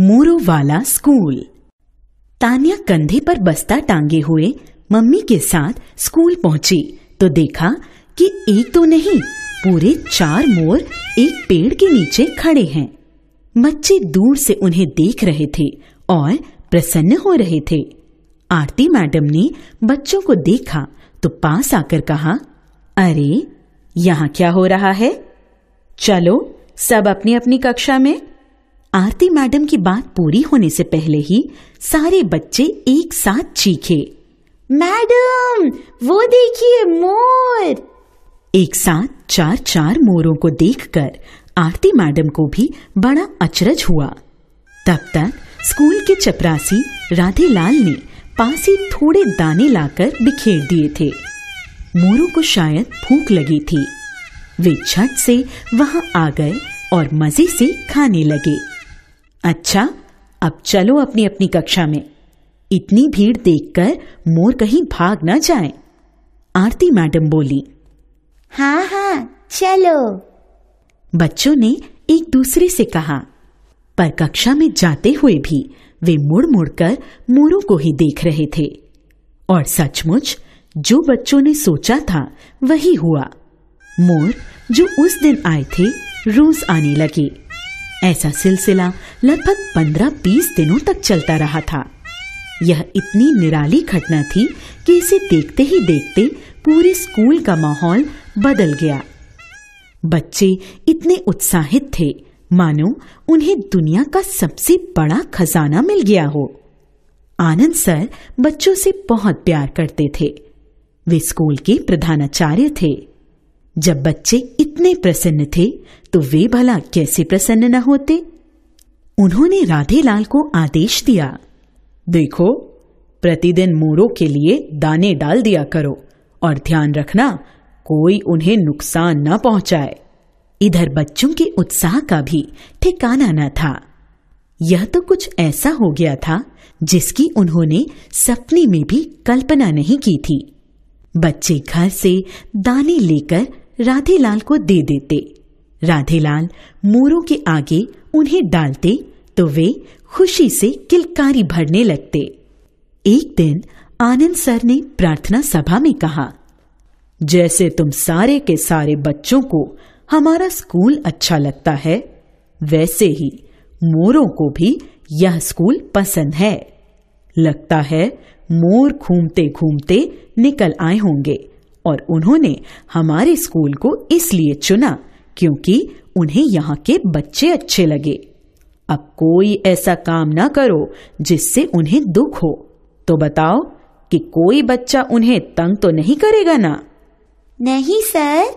मोरू वाला स्कूल तानिया कंधे पर बस्ता टांगे हुए मम्मी के साथ स्कूल पहुंची तो देखा कि एक तो नहीं पूरे चार मोर एक पेड़ के नीचे खड़े हैं बच्चे दूर से उन्हें देख रहे थे और प्रसन्न हो रहे थे आरती मैडम ने बच्चों को देखा तो पास आकर कहा अरे यहाँ क्या हो रहा है चलो सब अपनी अपनी कक्षा में आरती मैडम की बात पूरी होने से पहले ही सारे बच्चे एक साथ चीखे मैडम वो देखिए मोर एक साथ चार चार मोरों को देखकर आरती मैडम को भी बड़ा अचरज हुआ तब तक स्कूल के चपरासी राधेलाल ने पास ही थोड़े दाने लाकर बिखेर दिए थे मोरों को शायद भूख लगी थी वे छत से वहां आ गए और मजे से खाने लगे अच्छा अब चलो अपनी अपनी कक्षा में इतनी भीड़ देखकर मोर कहीं भाग ना जाए आरती मैडम बोली हाँ हाँ चलो बच्चों ने एक दूसरे से कहा पर कक्षा में जाते हुए भी वे मुड़ मुड़कर मोरों को ही देख रहे थे और सचमुच जो बच्चों ने सोचा था वही हुआ मोर जो उस दिन आए थे रोज आने लगे ऐसा सिलसिला लगभग पंद्रह बीस दिनों तक चलता रहा था यह इतनी निराली घटना थी कि इसे देखते ही देखते पूरे स्कूल का माहौल बदल गया बच्चे इतने उत्साहित थे मानो उन्हें दुनिया का सबसे बड़ा खजाना मिल गया हो आनंद सर बच्चों से बहुत प्यार करते थे वे स्कूल के प्रधानाचार्य थे जब बच्चे इतने प्रसन्न थे तो वे भला कैसे प्रसन्न न होते उन्होंने राधेलाल को आदेश दिया देखो प्रतिदिन मोरों के लिए दाने डाल दिया करो और ध्यान रखना कोई उन्हें नुकसान न पहुंचाए इधर बच्चों के उत्साह का भी ठिकाना न था यह तो कुछ ऐसा हो गया था जिसकी उन्होंने सपने में भी कल्पना नहीं की थी बच्चे घर से दाने लेकर राधेलाल को दे देते राधेलाल मोरों के आगे उन्हें डालते तो वे खुशी से किलकारी भरने लगते एक दिन आनंद सर ने प्रार्थना सभा में कहा जैसे तुम सारे के सारे बच्चों को हमारा स्कूल अच्छा लगता है वैसे ही मोरों को भी यह स्कूल पसंद है लगता है मोर घूमते घूमते निकल आए होंगे और उन्होंने हमारे स्कूल को इसलिए चुना क्योंकि उन्हें यहाँ के बच्चे अच्छे लगे अब कोई ऐसा काम ना करो जिससे उन्हें दुख हो तो बताओ कि कोई बच्चा उन्हें तंग तो नहीं करेगा ना नहीं सर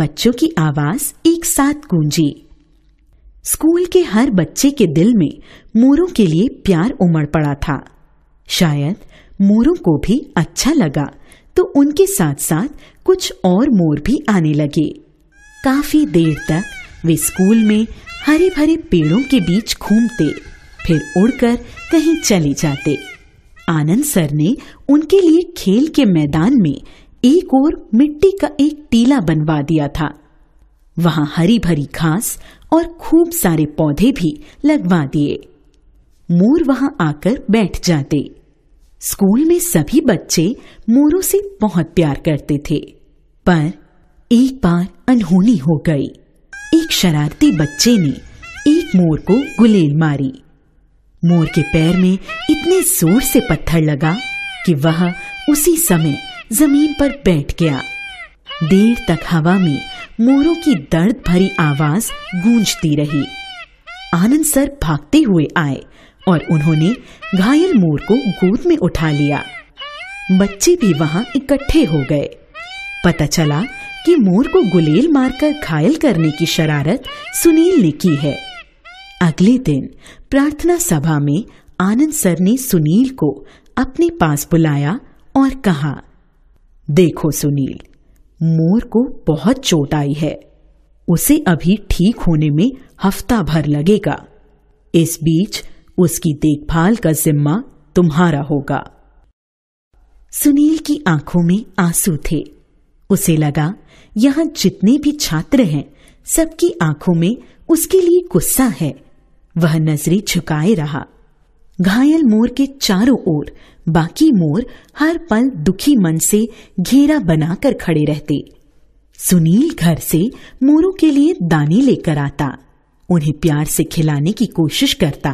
बच्चों की आवाज एक साथ गूंजी स्कूल के हर बच्चे के दिल में मोरों के लिए प्यार उमड़ पड़ा था शायद मोरों को भी अच्छा लगा तो उनके साथ साथ कुछ और मोर भी आने लगे काफी देर तक वे स्कूल में हरे भरे पेड़ों के बीच घूमते फिर उड़कर कहीं चले जाते आनंद सर ने उनके लिए खेल के मैदान में एक और मिट्टी का एक टीला बनवा दिया था वहां हरी भरी घास और खूब सारे पौधे भी लगवा दिए मोर वहां आकर बैठ जाते स्कूल में सभी बच्चे मोरों से बहुत प्यार करते थे पर एक बार अनहोनी हो गई एक शरारती बच्चे ने एक मोर को गुलेल मारी मोर के पैर में इतने जोर से पत्थर लगा कि वह उसी समय जमीन पर बैठ गया देर तक हवा में मोरों की दर्द भरी आवाज गूंजती रही आनंद सर भागते हुए आए और उन्होंने घायल मोर को गोद में उठा लिया बच्चे भी वहां इकट्ठे हो गए पता चला कि मोर को गुलेल मारकर घायल करने की शरारत सुनील ने की है अगले दिन प्रार्थना सभा में आनंद सर ने सुनील को अपने पास बुलाया और कहा देखो सुनील मोर को बहुत चोट आई है उसे अभी ठीक होने में हफ्ता भर लगेगा इस बीच उसकी देखभाल का जिम्मा तुम्हारा होगा सुनील की आंखों में आंसू थे उसे लगा यहाँ जितने भी छात्र हैं सबकी आंखों में उसके लिए गुस्सा है वह नजरें झुकाए रहा घायल मोर के चारों ओर बाकी मोर हर पल दुखी मन से घेरा बनाकर खड़े रहते सुनील घर से मोरों के लिए दाने लेकर आता उन्हें प्यार से खिलाने की कोशिश करता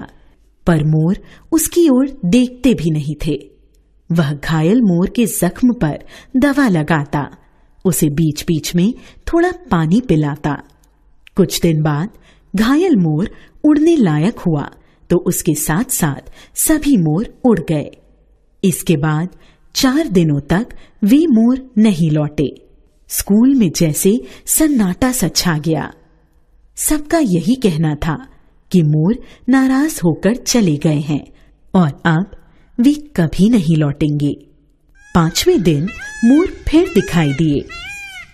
पर मोर उसकी ओर देखते भी नहीं थे वह घायल मोर के जख्म पर दवा लगाता उसे बीच बीच में थोड़ा पानी पिलाता कुछ दिन बाद घायल मोर उड़ने लायक हुआ तो उसके साथ साथ सभी मोर उड़ गए इसके बाद चार दिनों तक वे मोर नहीं लौटे स्कूल में जैसे सन्नाटा सा छा गया सबका यही कहना था कि मोर नाराज होकर चले गए हैं और अब वे कभी नहीं लौटेंगे पांचवें दिन मोर फिर दिखाई दिए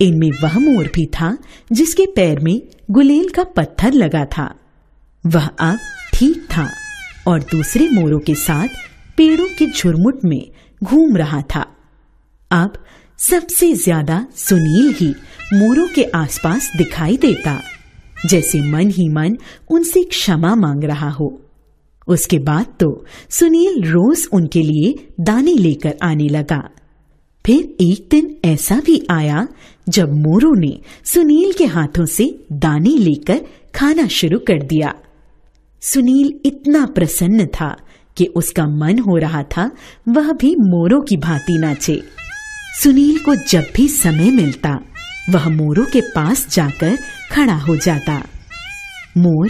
इनमें वह मोर भी था जिसके पैर में गुलेल का पत्थर लगा था वह अब ठीक था और दूसरे मोरों के साथ पेड़ों के झुरमुट में घूम रहा था अब सबसे ज्यादा सुनील ही मोरों के आसपास दिखाई देता जैसे मन ही मन उनसे क्षमा मांग रहा हो उसके बाद तो सुनील रोज उनके लिए दाने लेकर आने लगा फिर एक दिन ऐसा भी आया जब मोरू ने सुनील के हाथों से दाने लेकर खाना शुरू कर दिया सुनील इतना प्रसन्न था कि उसका मन हो रहा था वह भी मोरू की भांति नाचे सुनील को जब भी समय मिलता वह मोरू के पास जाकर खड़ा हो जाता मोर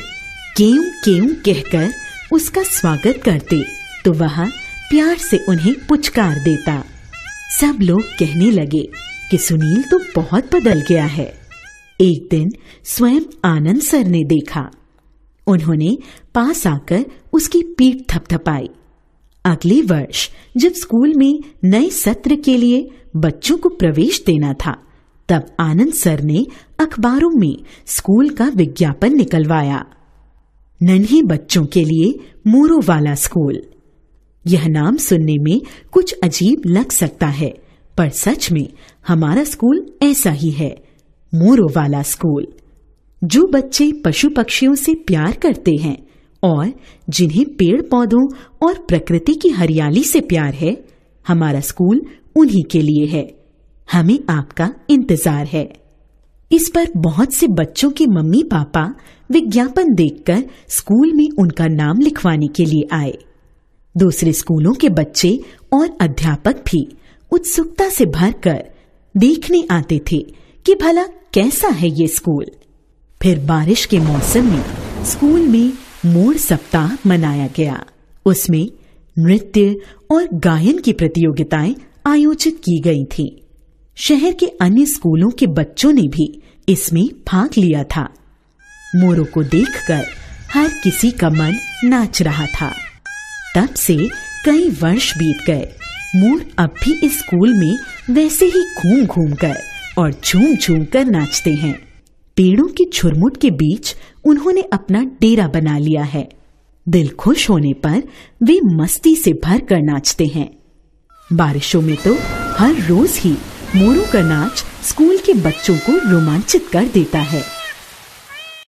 केव केव कहकर उसका स्वागत करते तो वह प्यार से उन्हें पुचकार देता सब लोग कहने लगे कि सुनील तो बहुत बदल गया है एक दिन स्वयं आनंद सर ने देखा उन्होंने पास आकर उसकी पीठ थपथपाई अगले वर्ष जब स्कूल में नए सत्र के लिए बच्चों को प्रवेश देना था तब आनंद सर ने अखबारों में स्कूल का विज्ञापन निकलवाया नन्ही बच्चों के लिए मोरो वाला स्कूल यह नाम सुनने में कुछ अजीब लग सकता है पर सच में हमारा स्कूल ऐसा ही है मोरो वाला स्कूल जो बच्चे पशु पक्षियों से प्यार करते हैं और जिन्हें पेड़ पौधों और प्रकृति की हरियाली से प्यार है हमारा स्कूल उन्हीं के लिए है हमें आपका इंतजार है इस पर बहुत से बच्चों के मम्मी पापा विज्ञापन देखकर स्कूल में उनका नाम लिखवाने के लिए आए दूसरे स्कूलों के बच्चे और अध्यापक भी उत्सुकता से भर कर देखने आते थे कि भला कैसा है ये स्कूल फिर बारिश के मौसम में स्कूल में मोड़ सप्ताह मनाया गया उसमें नृत्य और गायन की प्रतियोगिताएं आयोजित की गई थीं। शहर के अन्य स्कूलों के बच्चों ने भी इसमें भाग लिया था मोरों को देखकर हर किसी का मन नाच रहा था तब से कई वर्ष बीत गए मोर अब भी इस स्कूल में वैसे ही घूम घूम कर और झूम झूम कर नाचते हैं पेड़ों की झुरमुट के बीच उन्होंने अपना डेरा बना लिया है दिल खुश होने पर वे मस्ती से भर कर नाचते हैं बारिशों में तो हर रोज ही मोरू का नाच स्कूल के बच्चों को रोमांचित कर देता है